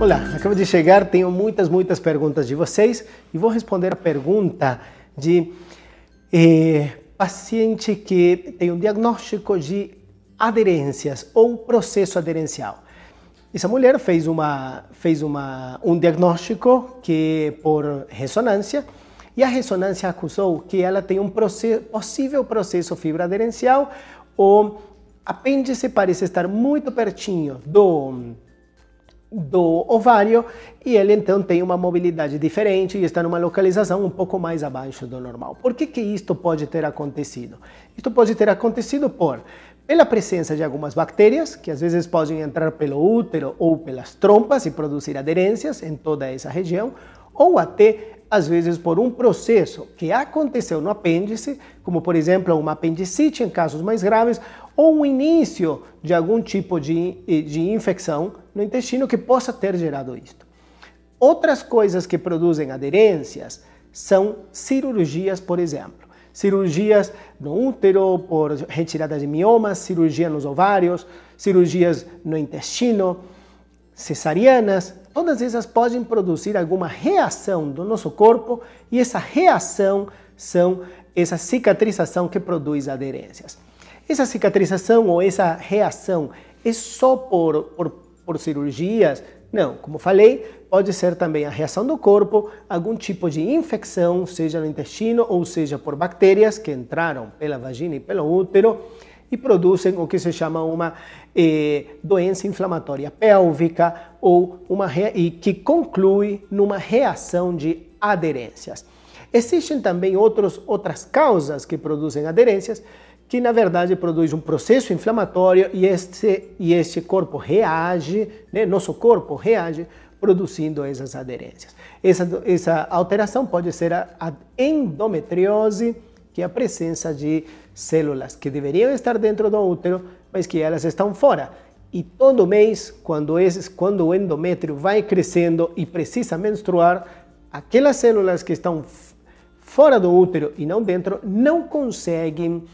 Olá, acabo de chegar, tenho muitas, muitas perguntas de vocês e vou responder a pergunta de eh, paciente que tem um diagnóstico de aderências ou processo aderencial. Essa mulher fez, uma, fez uma, um diagnóstico que por ressonância e a ressonância acusou que ela tem um processo, possível processo fibroaderencial ou apêndice parece estar muito pertinho do do ovário e ele então tem uma mobilidade diferente e está numa localização um pouco mais abaixo do normal. Por que, que isto pode ter acontecido? Isto pode ter acontecido por pela presença de algumas bactérias, que às vezes podem entrar pelo útero ou pelas trompas e produzir aderências em toda essa região, ou até às vezes por um processo que aconteceu no apêndice, como por exemplo uma apendicite em casos mais graves, ou um início de algum tipo de, de infecção no intestino que possa ter gerado isto. Outras coisas que produzem aderências são cirurgias, por exemplo. Cirurgias no útero por retirada de miomas, cirurgia nos ovários, cirurgias no intestino, cesarianas, todas essas podem produzir alguma reação do nosso corpo e essa reação são essa cicatrização que produz aderências. Essa cicatrização ou essa reação é só por, por, por cirurgias? Não, como falei, pode ser também a reação do corpo, algum tipo de infecção, seja no intestino ou seja por bactérias que entraram pela vagina e pelo útero e produzem o que se chama uma eh, doença inflamatória pélvica ou uma e que conclui numa reação de aderências. Existem também outros, outras causas que produzem aderências, que na verdade produz um processo inflamatório e este, e este corpo reage, né? nosso corpo reage produzindo essas aderências. Essa, essa alteração pode ser a, a endometriose, que é a presença de células que deveriam estar dentro do útero, mas que elas estão fora. E todo mês, quando, esses, quando o endométrio vai crescendo e precisa menstruar, aquelas células que estão fora do útero e não dentro não conseguem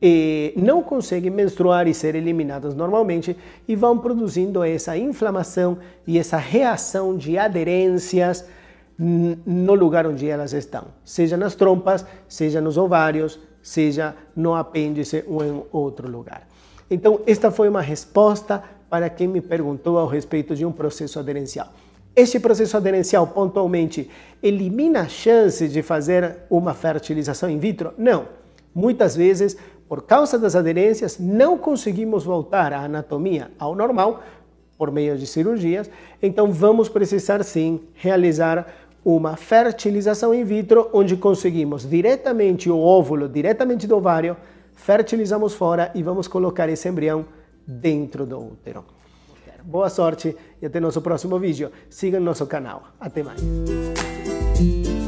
eh, não conseguem menstruar e ser eliminadas normalmente e vão produzindo essa inflamação e essa reação de aderências no lugar onde elas estão, seja nas trompas, seja nos ovários, seja no apêndice ou em outro lugar. Então, esta foi uma resposta para quem me perguntou ao respeito de um processo aderencial. Este processo aderencial, pontualmente, elimina a chance de fazer uma fertilização in vitro? Não. Muitas vezes, por causa das aderências, não conseguimos voltar à anatomia ao normal por meio de cirurgias, então vamos precisar sim realizar uma fertilização in vitro, onde conseguimos diretamente o óvulo, diretamente do ovário, fertilizamos fora e vamos colocar esse embrião dentro do útero. Boa sorte e até nosso próximo vídeo. Siga nosso canal. Até mais.